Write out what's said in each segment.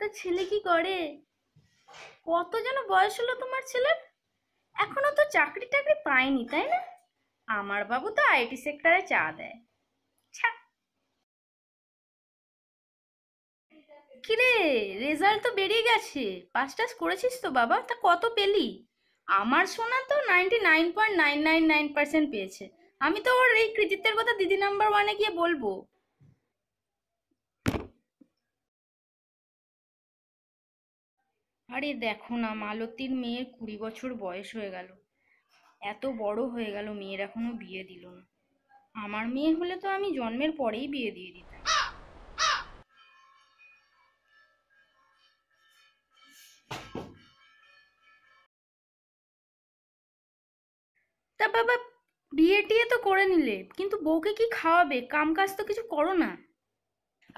তা ছেলে কি করে কত যেন বয়স হলো তোমার ছেলের এখনো তো চাকরি টাকরি পায়নি তাই না আমার বাবু তো আইটি সেক্টরে চা দেয় কিরে রেজাল্ট তো বেরিয়ে গেছে পাস টাস করেছিস তো বাবা তা কত পেলি আমার সোনা তো ninety nine point nine nine nine percent পেয়েছে আমি তো ওর এই কৃতিত্বের কথা দিদি নাম্বার ওয়ানে গিয়ে বলবো আরে দেখো না মালতীর মেয়ের কুড়ি বছর বয়স হয়ে গেল এত বড় হয়ে গেল মেয়ের এখনো বিয়ে দিল না আমার মেয়ে হলে তো আমি জন্মের পরেই বিয়ে দিয়ে দিতাম তা বাবা বিয়ে টিয়ে তো করে নিলে কিন্তু বউকে কি খাওয়াবে কাম কাজ তো কিছু করো না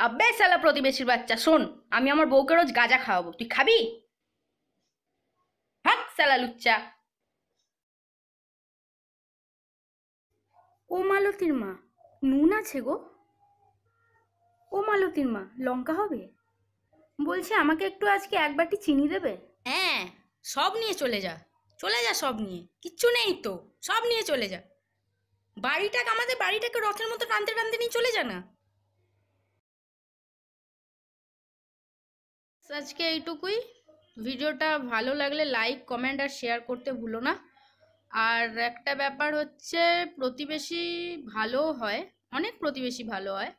আব্বে সালা প্রতিবেশীর বাচ্চা শোন আমি আমার বউকে রোজ গাঁজা খাওয়াবো তুই খাবি সালা লুচ্চা ও মালতির মা নুন আছে গো ও মালতির মা লঙ্কা হবে বলছি আমাকে একটু আজকে এক বাটি চিনি দেবে হ্যাঁ সব নিয়ে চলে যা চলে যা সব নিয়ে কিচ্ছু নেই তো সব নিয়ে চলে যা বাড়িটাকে আমাদের বাড়িটাকে রথের মতো টানতে টানতে নিয়ে চলে যা না আজকে এইটুকুই ভিডিওটা ভালো লাগলে লাইক কমেন্ট আর শেয়ার করতে ভুলো না আর একটা ব্যাপার হচ্ছে প্রতিবেশী ভালো হয় অনেক প্রতিবেশী ভালো হয়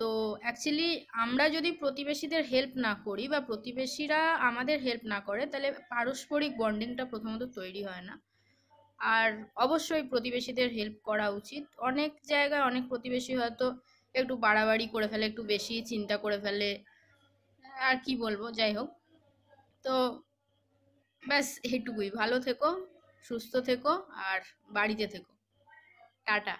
তো অ্যাকচুয়ালি আমরা যদি প্রতিবেশীদের হেল্প না করি বা প্রতিবেশীরা আমাদের হেল্প না করে তাহলে পারস্পরিক বন্ডিংটা প্রথমত তৈরি হয় না আর অবশ্যই প্রতিবেশীদের হেল্প করা উচিত অনেক জায়গায় অনেক প্রতিবেশী হয়তো একটু বাড়াবাড়ি করে ফেলে একটু বেশি চিন্তা করে ফেলে আর কি বলবো যাই হোক তো ব্যাস এটুকুই ভালো থেকো সুস্থ থেকো আর বাড়িতে থেকো টাটা